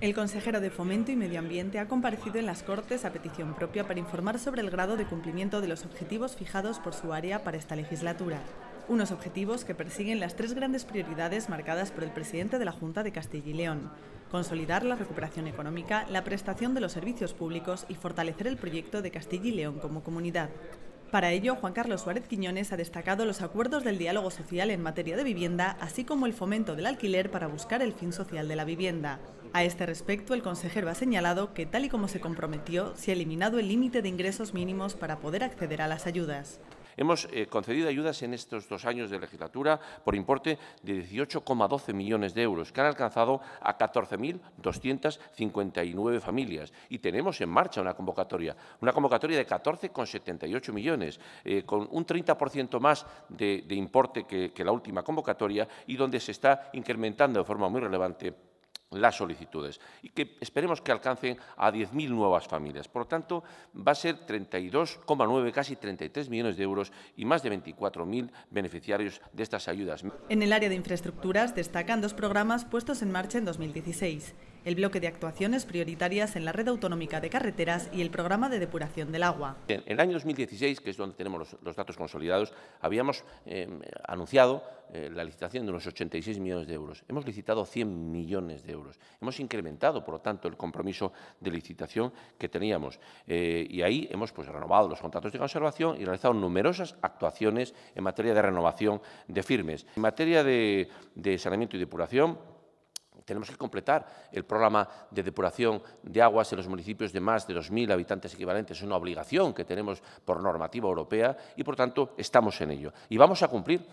El consejero de Fomento y Medio Ambiente ha comparecido en las Cortes a petición propia para informar sobre el grado de cumplimiento de los objetivos fijados por su área para esta legislatura. Unos objetivos que persiguen las tres grandes prioridades marcadas por el presidente de la Junta de Castilla y León. Consolidar la recuperación económica, la prestación de los servicios públicos y fortalecer el proyecto de Castilla y León como comunidad. Para ello, Juan Carlos Suárez Quiñones ha destacado los acuerdos del diálogo social en materia de vivienda, así como el fomento del alquiler para buscar el fin social de la vivienda. A este respecto, el consejero ha señalado que, tal y como se comprometió, se ha eliminado el límite de ingresos mínimos para poder acceder a las ayudas. Hemos eh, concedido ayudas en estos dos años de legislatura por importe de 18,12 millones de euros, que han alcanzado a 14.259 familias. Y tenemos en marcha una convocatoria, una convocatoria de 14,78 millones, eh, con un 30% más de, importe que la última convocatoria y donde se está incrementando de forma muy relevante las solicitudes y que esperemos que alcancen a 10.000 nuevas familias. Por lo tanto, va a ser 32,9, casi 33 millones de euros y más de 24.000 beneficiarios de estas ayudas. En el área de infraestructuras destacan dos programas puestos en marcha en 2016 el bloque de actuaciones prioritarias en la red autonómica de carreteras y el programa de depuración del agua. En el año 2016, que es donde tenemos los, datos consolidados, habíamos em, anunciado eh, la licitación de unos 86 millones de euros. Hemos licitado 100 millones de euros. Hemos incrementado, por lo tanto, el compromiso de licitación que teníamos. Eh, y ahí hemos pues, renovado los contratos de conservación y realizado numerosas actuaciones en materia de renovación de firmes. En materia de saneamiento y depuración, tenemos que completar el programa de depuración de aguas en los municipios de más de 2.000 habitantes equivalentes. Es una obligación que tenemos por normativa europea y, por tanto, estamos en ello. Y vamos a cumplir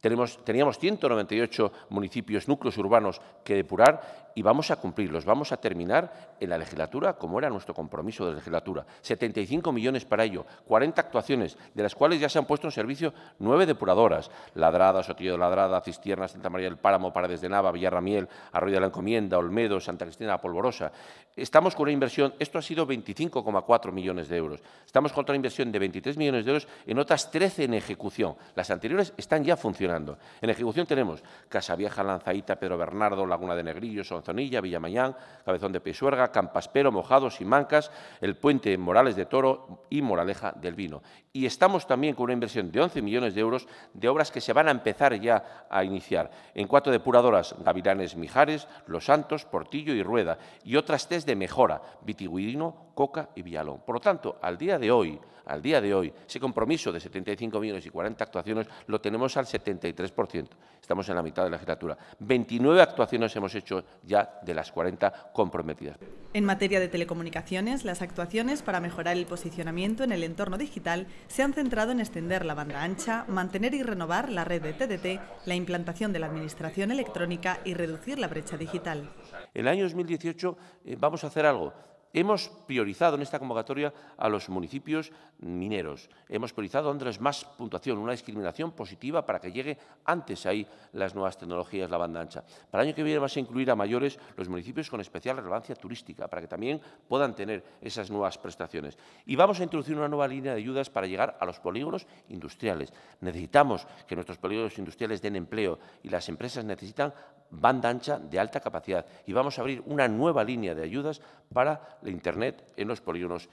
teníamos 198 municipios, núcleos urbanos que depurar y vamos a cumplirlos. Vamos a terminar en la legislatura como era nuestro compromiso de legislatura. 75 millones para ello, 40 actuaciones, de las cuales ya se han puesto en servicio nueve depuradoras. Ladrada, Sotillo de Ladrada, Cistierna, Santa María del Páramo, Paredes de Nava, Villarramiel, Arroyo de la Encomienda, Olmedo, Santa Cristina, La Polvorosa. Estamos con una inversión, esto ha sido 25,4 millones de euros. Estamos con otra inversión de 23 millones de euros en otras 13 en ejecución. Las anteriores están ya funcionando en ejecución tenemos Casa Vieja, Lanzaíta, Pedro Bernardo, Laguna de Negrillos, Sonzonilla, Villamayán, Cabezón de Pisuerga, Campaspero, Mojados y Mancas, el puente Morales de Toro y Moraleja del Vino. Y estamos también con una inversión de 11 millones de euros de obras que se van a empezar ya a iniciar. En cuatro depuradoras, Gavilanes, Mijares, Los Santos, Portillo y Rueda, y otras tres de mejora, Vitigudino, Coca y Villalón. Por lo tanto, al día de hoy, al día de hoy, ese compromiso de 75 millones y 40 actuaciones lo tenemos al 73%. Estamos en la mitad de la legislatura. 29 actuaciones hemos hecho ya de las 40 comprometidas. En materia de telecomunicaciones, las actuaciones para mejorar el posicionamiento en el entorno digital se han centrado en extender la banda ancha, mantener y renovar la red de TDT, la implantación de la administración electrónica y reducir la brecha digital. El año 2018 eh, vamos a hacer algo Hemos priorizado en esta convocatoria a los municipios mineros. Hemos priorizado Andrés, más puntuación, una discriminación positiva para que llegue antes ahí las nuevas tecnologías, la banda ancha. Para el año que viene vamos a incluir a mayores los municipios con especial relevancia turística, para que también puedan tener esas nuevas prestaciones. Y vamos a introducir una nueva línea de ayudas para llegar a los polígonos industriales. Necesitamos que nuestros polígonos industriales den empleo y las empresas necesitan banda ancha de alta capacidad. Y vamos a abrir una nueva línea de ayudas para la Internet en los polígonos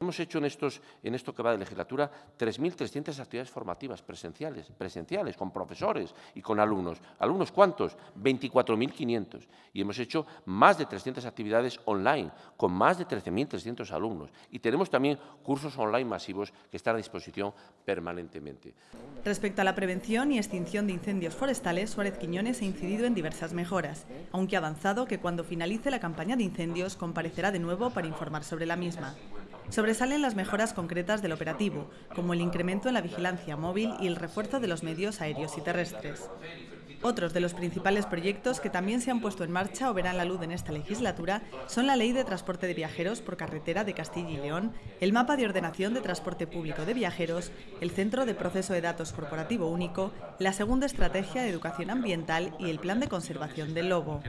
Hemos hecho en, esto que va de legislatura 3.300 actividades formativas presenciales, presenciales, con profesores y con alumnos. ¿Alumnos cuántos? 24.500. Y hemos hecho más de 300 actividades online, con más de 13.300 alumnos. Y tenemos también cursos online masivos que están a disposición permanentemente. Respecto a la prevención y extinción de incendios forestales, Suárez Quiñones ha incidido en diversas mejoras, aunque ha avanzado que cuando finalice la campaña de incendios comparecerá de nuevo para informar sobre la misma. Sobresalen las mejoras concretas del operativo, como el incremento en la vigilancia móvil y el refuerzo de los medios aéreos y terrestres. Otros de los principales proyectos que también se han puesto en marcha o verán la luz en esta legislatura son la Ley de Transporte de Viajeros por Carretera de Castilla y León, el Mapa de Ordenación de Transporte Público de Viajeros, el Centro de Proceso de Datos Corporativo Único, la Segunda Estrategia de Educación Ambiental y el Plan de Conservación del Lobo.